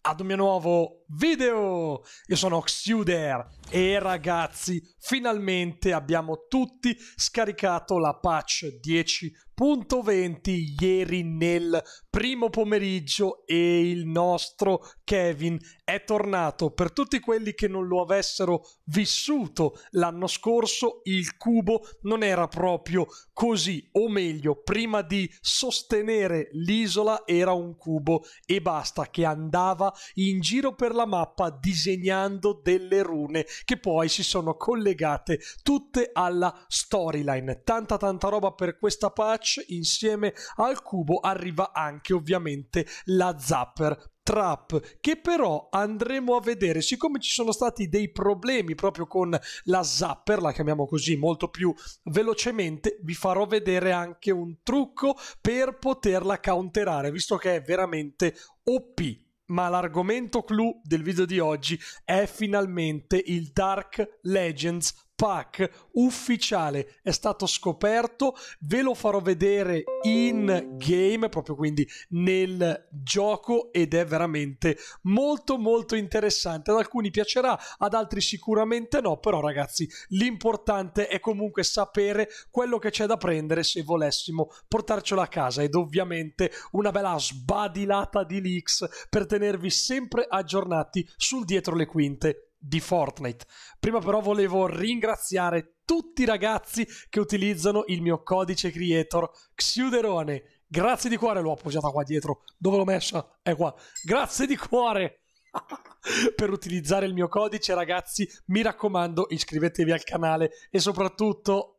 ad un mio nuovo video. Io sono Xuder e ragazzi, finalmente abbiamo tutti scaricato la patch 10.20 ieri nel primo pomeriggio e il nostro Kevin è tornato. Per tutti quelli che non lo avessero vissuto l'anno scorso, il cubo non era proprio così, o meglio, prima di sostenere l'isola era un cubo e basta che andava in giro per la mappa disegnando delle rune che poi si sono collegate tutte alla storyline. Tanta tanta roba per questa patch, insieme al cubo arriva anche ovviamente la zapper Trap, che però andremo a vedere, siccome ci sono stati dei problemi proprio con la zapper, la chiamiamo così molto più velocemente, vi farò vedere anche un trucco per poterla counterare, visto che è veramente OP ma l'argomento clou del video di oggi è finalmente il Dark Legends pack ufficiale è stato scoperto, ve lo farò vedere in game, proprio quindi nel gioco ed è veramente molto molto interessante. Ad alcuni piacerà, ad altri sicuramente no, però ragazzi l'importante è comunque sapere quello che c'è da prendere se volessimo portarcelo a casa ed ovviamente una bella sbadilata di leaks per tenervi sempre aggiornati sul dietro le quinte di Fortnite. Prima però volevo ringraziare tutti i ragazzi che utilizzano il mio codice creator Xiuderone. Grazie di cuore, l'ho appoggiata qua dietro. Dove l'ho messa? È qua. Grazie di cuore per utilizzare il mio codice, ragazzi. Mi raccomando, iscrivetevi al canale e soprattutto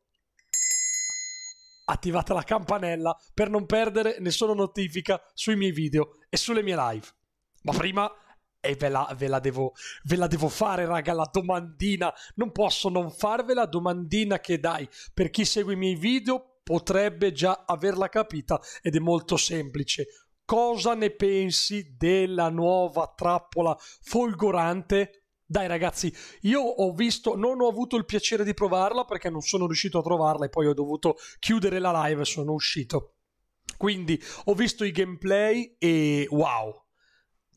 attivate la campanella per non perdere nessuna notifica sui miei video e sulle mie live. Ma prima e ve la, ve, la devo, ve la, devo, fare, raga, la domandina. Non posso non farvela. Domandina che dai, per chi segue i miei video potrebbe già averla capita ed è molto semplice. Cosa ne pensi della nuova trappola folgorante? Dai ragazzi, io ho visto, non ho avuto il piacere di provarla perché non sono riuscito a trovarla e poi ho dovuto chiudere la live, sono uscito. Quindi ho visto i gameplay e wow,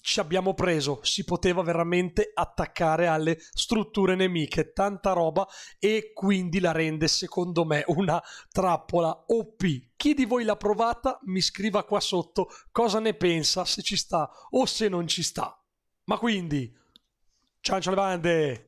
ci abbiamo preso, si poteva veramente attaccare alle strutture nemiche, tanta roba e quindi la rende secondo me una trappola OP. Chi di voi l'ha provata mi scriva qua sotto cosa ne pensa, se ci sta o se non ci sta. Ma quindi, ciancio le bande!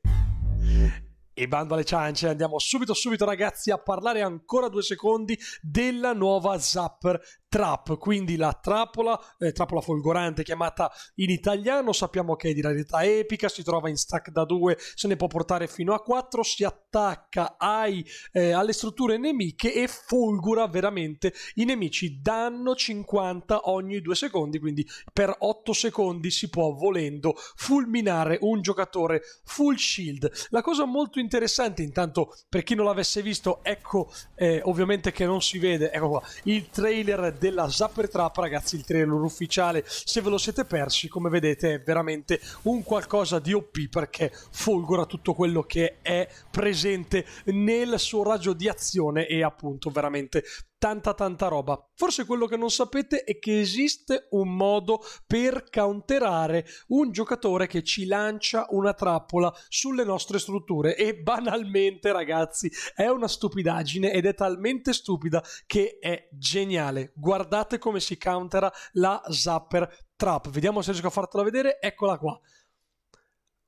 E bando alle ciance, andiamo subito subito ragazzi a parlare ancora due secondi della nuova Zapper trap, quindi la trappola, eh, trappola folgorante chiamata in italiano, sappiamo che è di rarità epica, si trova in stack da 2, se ne può portare fino a 4, si attacca ai, eh, alle strutture nemiche e folgora veramente i nemici, danno 50 ogni 2 secondi, quindi per 8 secondi si può volendo fulminare un giocatore full shield. La cosa molto interessante intanto per chi non l'avesse visto, ecco eh, ovviamente che non si vede, ecco qua, il trailer della Zapper Trap, ragazzi, il trailer ufficiale. Se ve lo siete persi, come vedete, è veramente un qualcosa di OP perché folgora tutto quello che è presente nel suo raggio di azione e appunto veramente tanta tanta roba. Forse quello che non sapete è che esiste un modo per counterare un giocatore che ci lancia una trappola sulle nostre strutture e banalmente ragazzi è una stupidaggine ed è talmente stupida che è geniale. Guardate come si countera la Zapper Trap. Vediamo se riesco a fartela vedere. Eccola qua.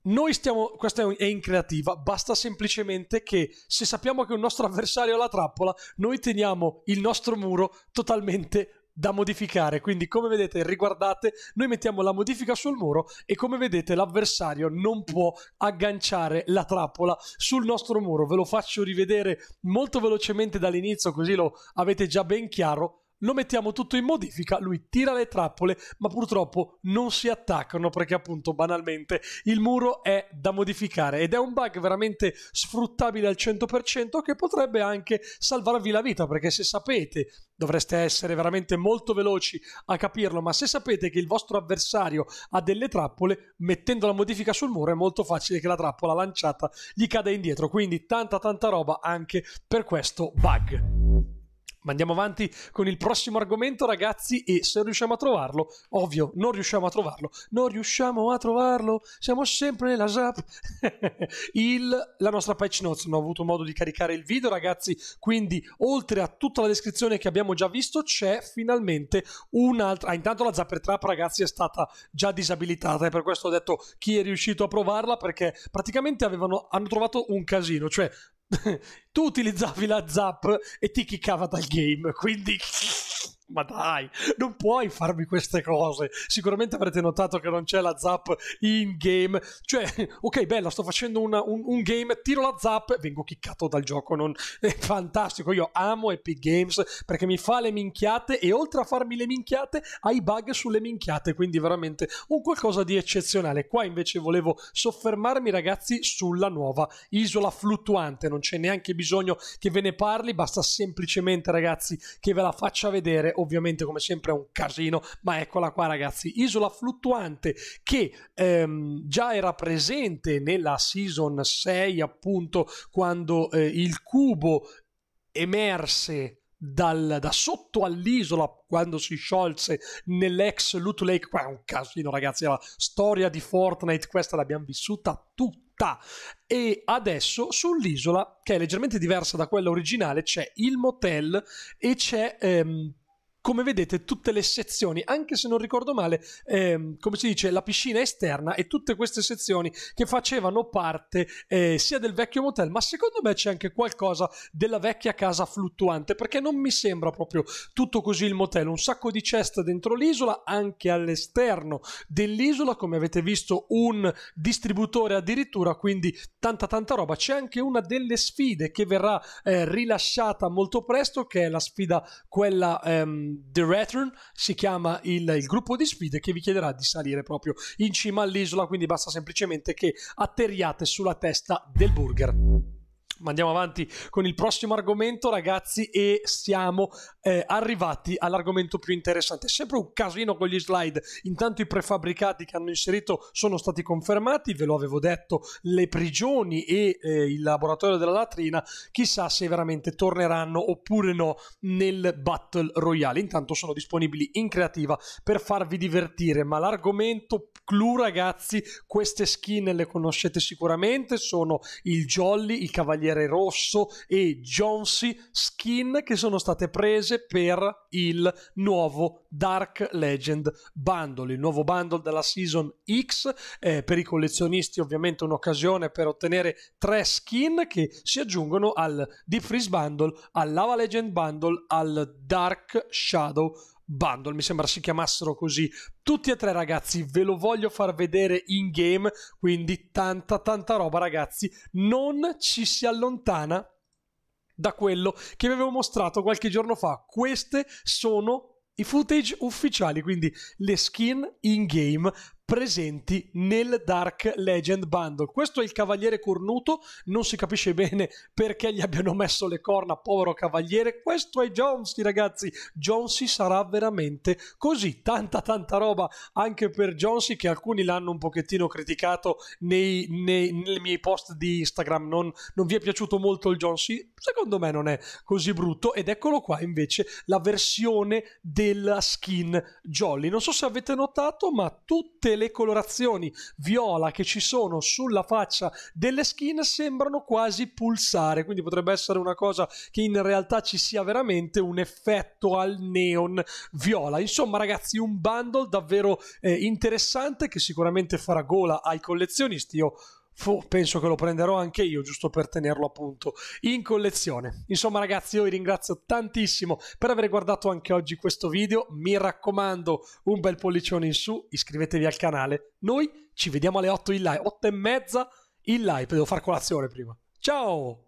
Noi stiamo, questa è in creativa, basta semplicemente che se sappiamo che un nostro avversario ha la trappola, noi teniamo il nostro muro totalmente da modificare. Quindi, come vedete, riguardate, noi mettiamo la modifica sul muro e come vedete l'avversario non può agganciare la trappola sul nostro muro. Ve lo faccio rivedere molto velocemente dall'inizio così lo avete già ben chiaro lo mettiamo tutto in modifica, lui tira le trappole, ma purtroppo non si attaccano perché appunto banalmente il muro è da modificare ed è un bug veramente sfruttabile al 100% che potrebbe anche salvarvi la vita perché se sapete dovreste essere veramente molto veloci a capirlo, ma se sapete che il vostro avversario ha delle trappole, mettendo la modifica sul muro è molto facile che la trappola lanciata gli cada indietro, quindi tanta tanta roba anche per questo bug. Ma andiamo avanti con il prossimo argomento, ragazzi, e se riusciamo a trovarlo, ovvio, non riusciamo a trovarlo, non riusciamo a trovarlo, siamo sempre nella zap. il, la nostra patch notes, non ho avuto modo di caricare il video, ragazzi, quindi oltre a tutta la descrizione che abbiamo già visto, c'è finalmente un'altra... Ah, intanto la Zapper Trap, ragazzi, è stata già disabilitata e per questo ho detto chi è riuscito a provarla, perché praticamente avevano, hanno trovato un casino, cioè tu utilizzavi la zap e ti chiccava dal game, quindi... ma dai, non puoi farmi queste cose. Sicuramente avrete notato che non c'è la zap in game. Cioè, ok, bella, sto facendo una, un, un, game, tiro la zap e vengo chiccato dal gioco. Non... È fantastico. Io amo Epic Games perché mi fa le minchiate e oltre a farmi le minchiate, ha i bug sulle minchiate. Quindi veramente un qualcosa di eccezionale. Qua invece volevo soffermarmi, ragazzi, sulla nuova isola fluttuante. Non c'è neanche bisogno che ve ne parli, basta semplicemente, ragazzi, che ve la faccia vedere ovviamente come sempre è un casino, ma eccola qua ragazzi, Isola Fluttuante che ehm, già era presente nella season 6 appunto quando eh, il cubo emerse dal, da sotto all'isola quando si sciolse nell'ex Loot Lake. Qua è un casino, ragazzi. La storia di Fortnite, questa l'abbiamo vissuta tutta. E adesso sull'isola, che è leggermente diversa da quella originale, c'è il motel e c'è. Ehm, come vedete tutte le sezioni, anche se non ricordo male, ehm, come si dice, la piscina esterna e tutte queste sezioni che facevano parte eh, sia del vecchio motel, ma secondo me c'è anche qualcosa della vecchia casa fluttuante, perché non mi sembra proprio tutto così il motel, un sacco di ceste dentro l'isola, anche all'esterno dell'isola, come avete visto un distributore addirittura, quindi tanta tanta roba. C'è anche una delle sfide che verrà eh, rilasciata molto presto, che è la sfida quella... Ehm, The Return si chiama il, il, gruppo di sfide che vi chiederà di salire proprio in cima all'isola, quindi basta semplicemente che atterriate sulla testa del burger. Ma andiamo avanti con il prossimo argomento, ragazzi, e siamo eh, arrivati all'argomento più interessante. sempre un casino con gli slide. Intanto i prefabbricati che hanno inserito sono stati confermati, ve lo avevo detto, le prigioni e eh, il laboratorio della latrina, chissà se veramente torneranno oppure no nel Battle Royale. Intanto sono disponibili in creativa per farvi divertire, ma l'argomento clou ragazzi, queste skin le conoscete sicuramente, sono il Jolly, il Cavaliere Rosso e Jonesy skin che sono state prese release per il nuovo Dark Legend Bundle, il nuovo bundle della Season X, eh, per i collezionisti ovviamente un'occasione per ottenere tre skin che si aggiungono al Deep Freeze Bundle, al Lava Legend Bundle, al Dark Shadow Bundle, mi sembra si chiamassero così. Tutti e tre ragazzi, ve lo voglio far vedere in game, quindi tanta tanta roba ragazzi, non ci si allontana da quello che vi avevo mostrato qualche giorno fa. Queste sono i footage ufficiali, quindi le skin in game presenti nel Dark Legend Bundle. Questo è il cavaliere cornuto, non si capisce bene perché gli abbiano messo le corna, povero cavaliere. Questo è Jonesy, ragazzi. Jonesy sarà veramente così, tanta tanta roba anche per Jonesy che alcuni l'hanno un pochettino criticato nei, nei, nei miei post di Instagram. Non, non vi è piaciuto molto il Jonesy? Secondo me non è così brutto ed eccolo qua invece la versione della skin Jolly. Non so se avete notato, ma tutte le colorazioni viola che ci sono sulla faccia delle skin sembrano quasi pulsare, quindi potrebbe essere una cosa che in realtà ci sia veramente un effetto al neon viola. Insomma, ragazzi, un bundle davvero eh, interessante che sicuramente farà gola ai collezionisti. Io Fu, penso che lo prenderò anche io, giusto per tenerlo appunto in collezione. Insomma, ragazzi, io vi ringrazio tantissimo per aver guardato anche oggi questo video. Mi raccomando, un bel pollicione in su, iscrivetevi al canale. Noi ci vediamo alle 8 in live, 8 e mezza in live. Devo far colazione prima. Ciao!